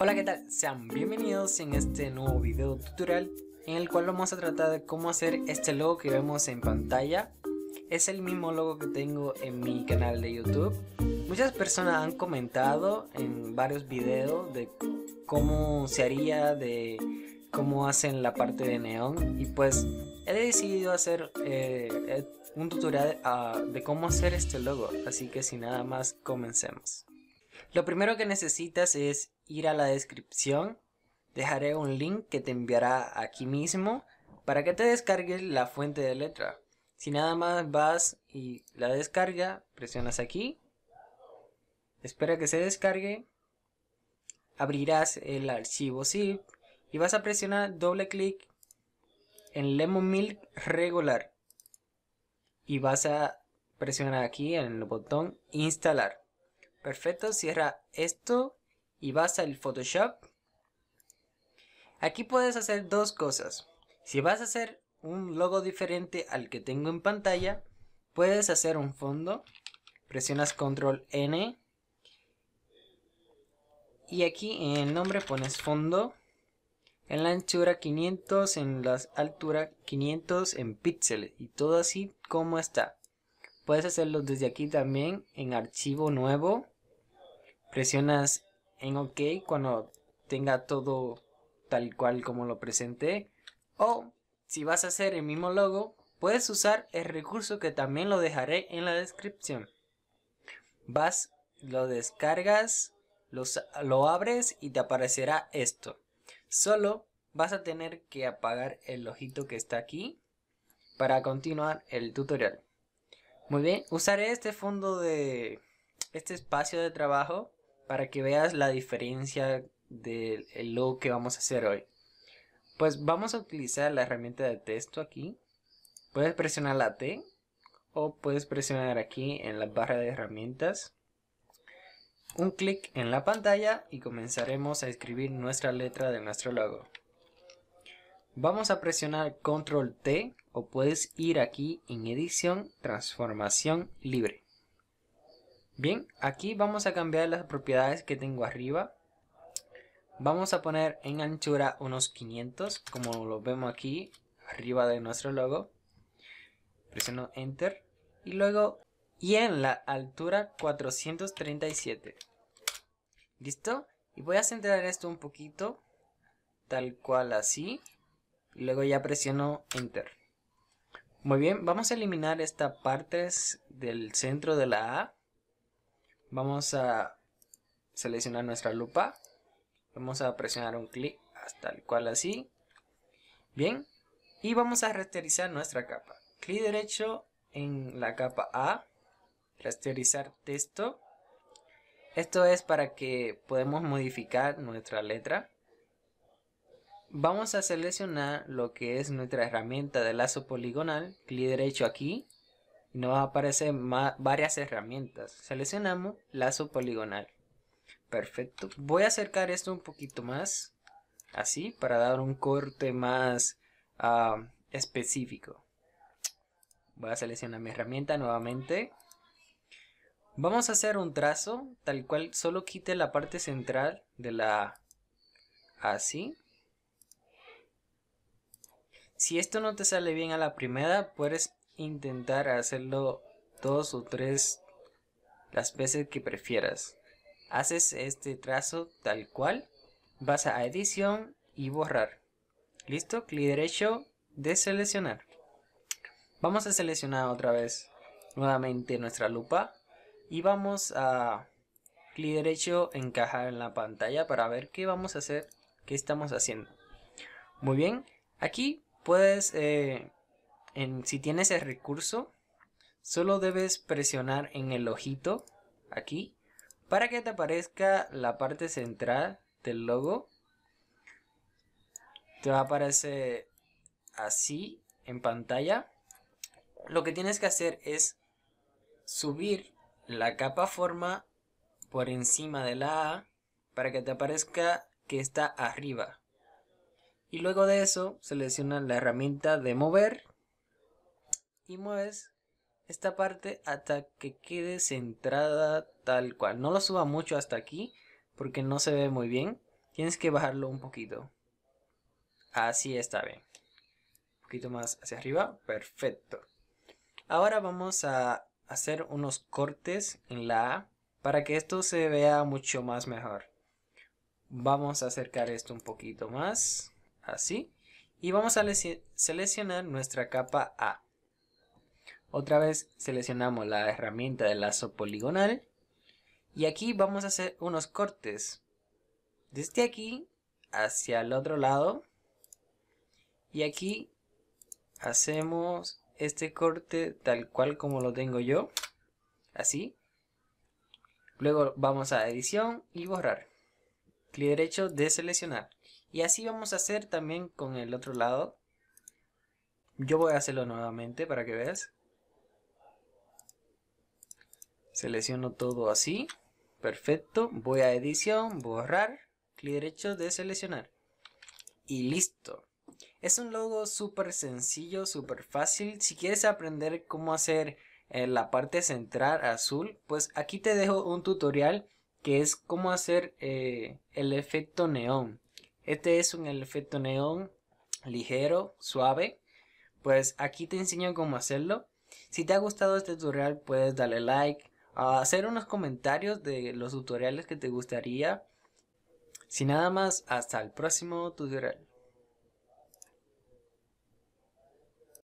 Hola qué tal, sean bienvenidos en este nuevo video tutorial en el cual vamos a tratar de cómo hacer este logo que vemos en pantalla es el mismo logo que tengo en mi canal de YouTube muchas personas han comentado en varios videos de cómo se haría de cómo hacen la parte de neón y pues he decidido hacer eh, eh, un tutorial ah, de cómo hacer este logo así que sin nada más comencemos lo primero que necesitas es ir a la descripción, dejaré un link que te enviará aquí mismo para que te descargues la fuente de letra. Si nada más vas y la descarga, presionas aquí, espera que se descargue, abrirás el archivo zip y vas a presionar doble clic en Lemon Milk regular y vas a presionar aquí en el botón instalar. Perfecto, cierra esto y vas al Photoshop, aquí puedes hacer dos cosas. Si vas a hacer un logo diferente al que tengo en pantalla, puedes hacer un fondo, presionas control N y aquí en el nombre pones fondo, en la anchura 500, en la altura 500 en píxeles y todo así como está. Puedes hacerlo desde aquí también en archivo nuevo, presionas en OK cuando tenga todo tal cual como lo presenté. O si vas a hacer el mismo logo, puedes usar el recurso que también lo dejaré en la descripción. Vas, lo descargas, lo abres y te aparecerá esto. Solo vas a tener que apagar el ojito que está aquí para continuar el tutorial. Muy bien, usaré este fondo de este espacio de trabajo para que veas la diferencia del logo que vamos a hacer hoy. Pues vamos a utilizar la herramienta de texto aquí. Puedes presionar la T o puedes presionar aquí en la barra de herramientas. Un clic en la pantalla y comenzaremos a escribir nuestra letra de nuestro logo. Vamos a presionar control T o puedes ir aquí en edición, transformación libre. Bien, aquí vamos a cambiar las propiedades que tengo arriba. Vamos a poner en anchura unos 500, como lo vemos aquí, arriba de nuestro logo. Presiono Enter. Y luego, y en la altura 437. ¿Listo? Y voy a centrar esto un poquito, tal cual así. Y luego ya presiono Enter. Muy bien, vamos a eliminar esta partes del centro de la A. Vamos a seleccionar nuestra lupa. Vamos a presionar un clic hasta el cual así. Bien. Y vamos a rasterizar nuestra capa. Clic derecho en la capa A. Rasterizar texto. Esto es para que podamos modificar nuestra letra. Vamos a seleccionar lo que es nuestra herramienta de lazo poligonal. Clic derecho aquí nos aparecen varias herramientas. Seleccionamos lazo poligonal. Perfecto. Voy a acercar esto un poquito más. Así, para dar un corte más ah, específico. Voy a seleccionar mi herramienta nuevamente. Vamos a hacer un trazo, tal cual solo quite la parte central de la... Así. Si esto no te sale bien a la primera, puedes intentar hacerlo dos o tres las veces que prefieras. Haces este trazo tal cual, vas a edición y borrar. Listo, clic derecho, deseleccionar. Vamos a seleccionar otra vez nuevamente nuestra lupa y vamos a clic derecho encajar en la pantalla para ver qué vamos a hacer, qué estamos haciendo. Muy bien, aquí puedes eh, si tienes el recurso, solo debes presionar en el ojito, aquí, para que te aparezca la parte central del logo. Te va a aparecer así en pantalla. Lo que tienes que hacer es subir la capa forma por encima de la A para que te aparezca que está arriba. Y luego de eso selecciona la herramienta de mover y mueves esta parte hasta que quede centrada tal cual. No lo suba mucho hasta aquí porque no se ve muy bien. Tienes que bajarlo un poquito. Así está bien. Un poquito más hacia arriba. Perfecto. Ahora vamos a hacer unos cortes en la A para que esto se vea mucho más mejor. Vamos a acercar esto un poquito más. Así. Y vamos a seleccionar nuestra capa A. Otra vez seleccionamos la herramienta de lazo poligonal y aquí vamos a hacer unos cortes desde aquí hacia el otro lado y aquí hacemos este corte tal cual como lo tengo yo así luego vamos a edición y borrar clic derecho de seleccionar. y así vamos a hacer también con el otro lado yo voy a hacerlo nuevamente para que veas Selecciono todo así. Perfecto. Voy a edición, borrar, clic derecho de seleccionar. Y listo. Es un logo súper sencillo, súper fácil. Si quieres aprender cómo hacer eh, la parte central azul, pues aquí te dejo un tutorial que es cómo hacer eh, el efecto neón. Este es un efecto neón ligero, suave. Pues aquí te enseño cómo hacerlo. Si te ha gustado este tutorial puedes darle like, hacer unos comentarios de los tutoriales que te gustaría. si nada más, hasta el próximo tutorial.